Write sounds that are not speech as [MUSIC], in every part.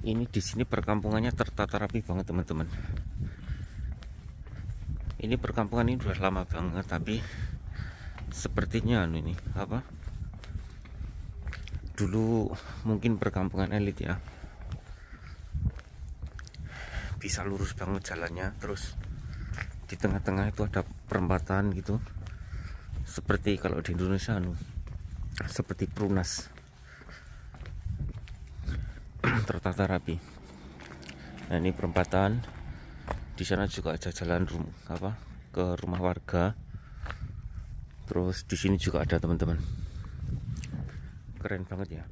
ini di sini perkampungannya tertata rapi banget teman-teman ini perkampungan ini sudah lama banget tapi sepertinya anu ini apa dulu mungkin perkampungan elit ya bisa lurus banget jalannya terus di tengah-tengah itu ada perempatan gitu seperti kalau di Indonesia anu seperti perunas tertata rapi nah ini perempatan di sana juga ada jalan rum, apa ke rumah warga terus di sini juga ada teman-teman keren banget ya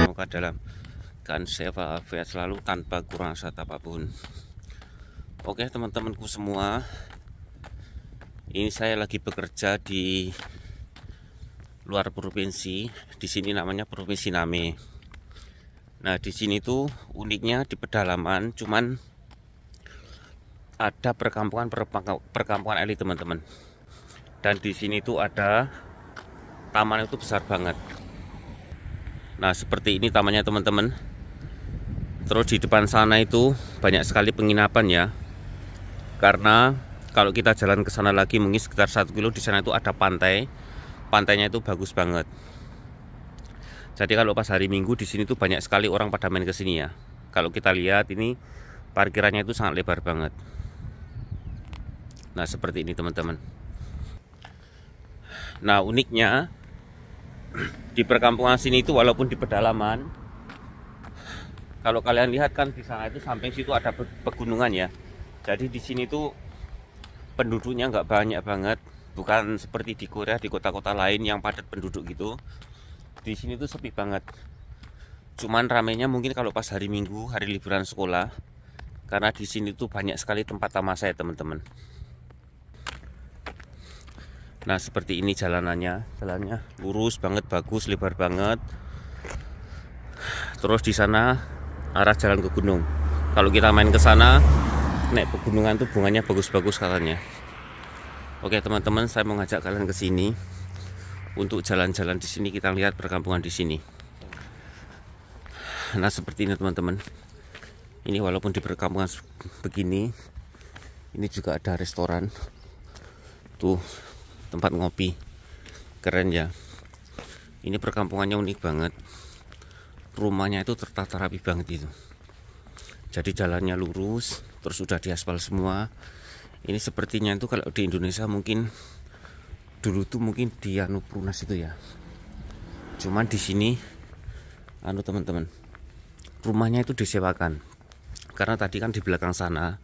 Semoga dalam keadaan via selalu tanpa kurang sehat apapun. Oke teman-temanku semua, ini saya lagi bekerja di luar provinsi di sini namanya provinsi Name nah di sini tuh uniknya di pedalaman cuman ada perkampungan perkampungan elit teman-teman dan di sini tuh ada taman itu besar banget nah seperti ini tamannya teman-teman terus di depan sana itu banyak sekali penginapan ya karena kalau kita jalan ke sana lagi mungkin sekitar satu kilo di sana itu ada pantai pantainya itu bagus banget jadi kalau pas hari minggu di sini tuh banyak sekali orang pada main ke sini ya kalau kita lihat ini parkirannya itu sangat lebar banget nah seperti ini teman-teman nah uniknya [CLEARS THROAT] di perkampungan sini itu walaupun di pedalaman kalau kalian lihat kan di sana itu samping situ ada pegunungan ya jadi di sini tuh penduduknya nggak banyak banget bukan seperti di Korea di kota-kota lain yang padat penduduk gitu di sini tuh sepi banget cuman ramenya mungkin kalau pas hari Minggu hari liburan sekolah karena di sini tuh banyak sekali tempat tamasya, saya teman-teman nah seperti ini jalanannya jalannya lurus banget bagus lebar banget terus di sana arah jalan ke gunung kalau kita main ke sana naik pegunungan tuh bunganya bagus-bagus katanya oke teman-teman saya mengajak kalian ke sini untuk jalan-jalan di sini kita lihat perkampungan di sini nah seperti ini teman-teman ini walaupun di perkampungan begini ini juga ada restoran tuh tempat ngopi keren ya ini perkampungannya unik banget rumahnya itu tertata rapi banget itu jadi jalannya lurus terus sudah diaspal semua ini sepertinya itu kalau di Indonesia mungkin dulu tuh mungkin di anu prunas itu ya cuman di sini anu teman-teman rumahnya itu disewakan karena tadi kan di belakang sana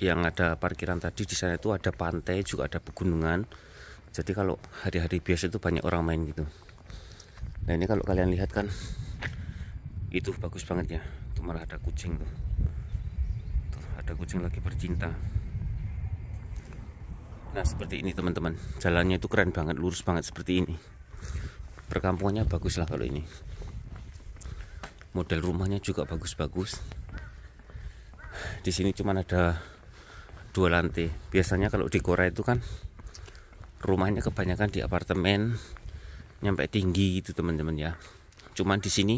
yang ada parkiran tadi di sana itu ada pantai juga ada pegunungan jadi kalau hari-hari biasa itu banyak orang main gitu nah ini kalau kalian lihat kan itu bagus banget ya itu malah ada kucing tuh ada kucing lagi bercinta nah seperti ini teman-teman jalannya itu keren banget lurus banget seperti ini perkampungannya bagus lah kalau ini model rumahnya juga bagus-bagus di sini cuma ada dua lantai biasanya kalau di Korea itu kan rumahnya kebanyakan di apartemen nyampe tinggi gitu teman-teman ya cuman di sini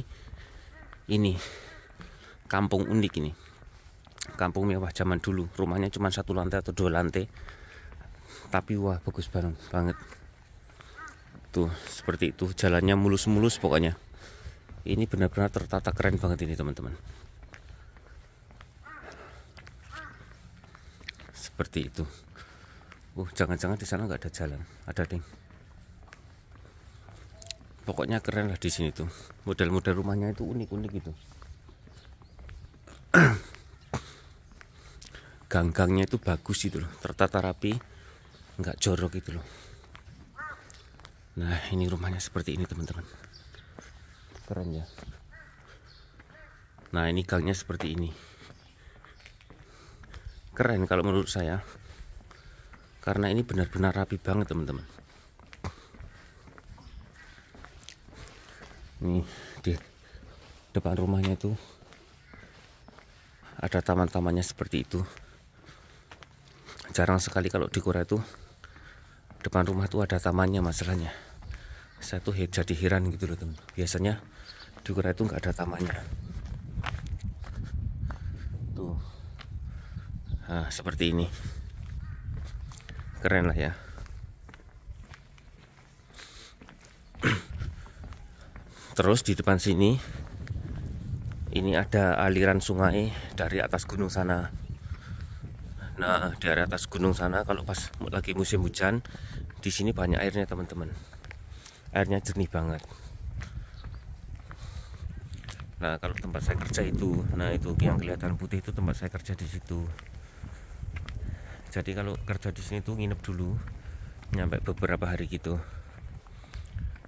ini kampung unik ini kampung mewah zaman dulu rumahnya cuma satu lantai atau dua lantai tapi wah bagus banget banget tuh seperti itu jalannya mulus-mulus pokoknya ini benar-benar tertata keren banget ini teman-teman seperti itu uh jangan-jangan di sana nggak ada jalan ada ding pokoknya keren lah di sini tuh model-model rumahnya itu unik-unik gitu gang itu bagus itu loh tertata rapi nggak jorok itu loh nah ini rumahnya seperti ini teman-teman keren ya nah ini gangnya seperti ini keren kalau menurut saya karena ini benar-benar rapi banget teman-teman ini di depan rumahnya itu ada taman-tamannya seperti itu jarang sekali kalau di Korea itu depan rumah tuh ada tamannya masalahnya saya tuh jadi heran gitu loh teman biasanya di Korea itu nggak ada tamannya tuh nah, seperti ini keren lah ya terus di depan sini ini ada aliran sungai dari atas gunung sana Nah, di area atas gunung sana kalau pas lagi musim hujan, di sini banyak airnya, teman-teman. Airnya jernih banget. Nah, kalau tempat saya kerja itu, nah itu yang kelihatan putih itu tempat saya kerja di situ. Jadi kalau kerja di sini tuh nginep dulu nyampe beberapa hari gitu.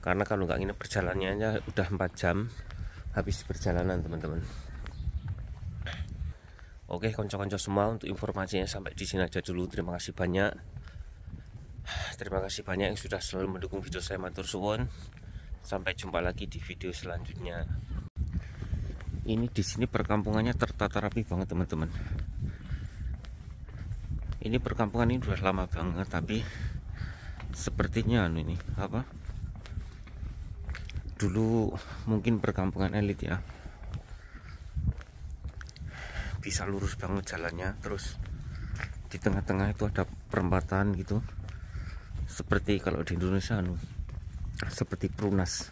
Karena kalau nggak nginep perjalanannya udah 4 jam habis perjalanan, teman-teman. Oke, konco-konco semua untuk informasinya sampai di sini aja dulu. Terima kasih banyak. Terima kasih banyak yang sudah selalu mendukung video saya Matur Suwon. Sampai jumpa lagi di video selanjutnya. Ini di sini perkampungannya tertata rapi banget, teman-teman. Ini perkampungan ini sudah lama banget, tapi sepertinya anu ini apa? Dulu mungkin perkampungan elit ya bisa lurus banget jalannya terus di tengah-tengah itu ada perempatan gitu seperti kalau di Indonesia anu seperti prunas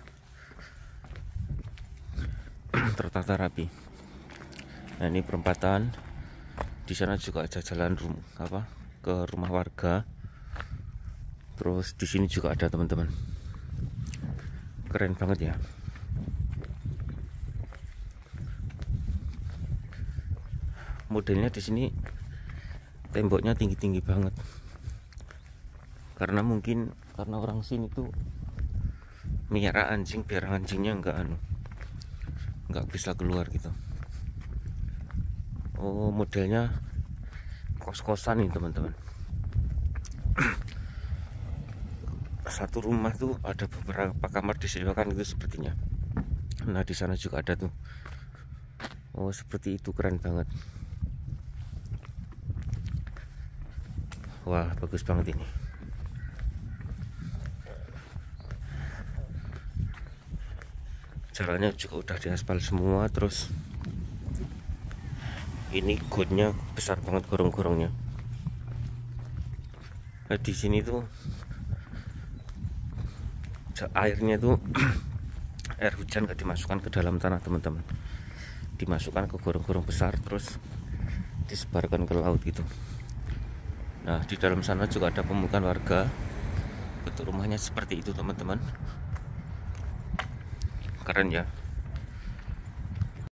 [CLEARS THROAT] tertata rapi nah ini perempatan di sana juga ada jalan rum apa ke rumah warga terus di sini juga ada teman-teman keren banget ya modelnya di sini temboknya tinggi-tinggi banget karena mungkin karena orang sini tuh miara anjing biar anjingnya nggak anu nggak bisa keluar gitu oh modelnya kos-kosan nih teman-teman [CLEARS THROAT] satu rumah tuh ada beberapa kamar disewakan itu sepertinya nah di sana juga ada tuh oh seperti itu keren banget wah bagus banget ini jalannya juga udah diaspal semua terus ini godnya besar banget gorong-gorongnya nah, di sini tuh airnya tuh [CLEARS THROAT] air hujan gak dimasukkan ke dalam tanah teman-teman dimasukkan ke gorong-gorong besar terus disebarkan ke laut gitu Nah di dalam sana juga ada pemukiman warga Bentuk rumahnya seperti itu teman-teman Keren ya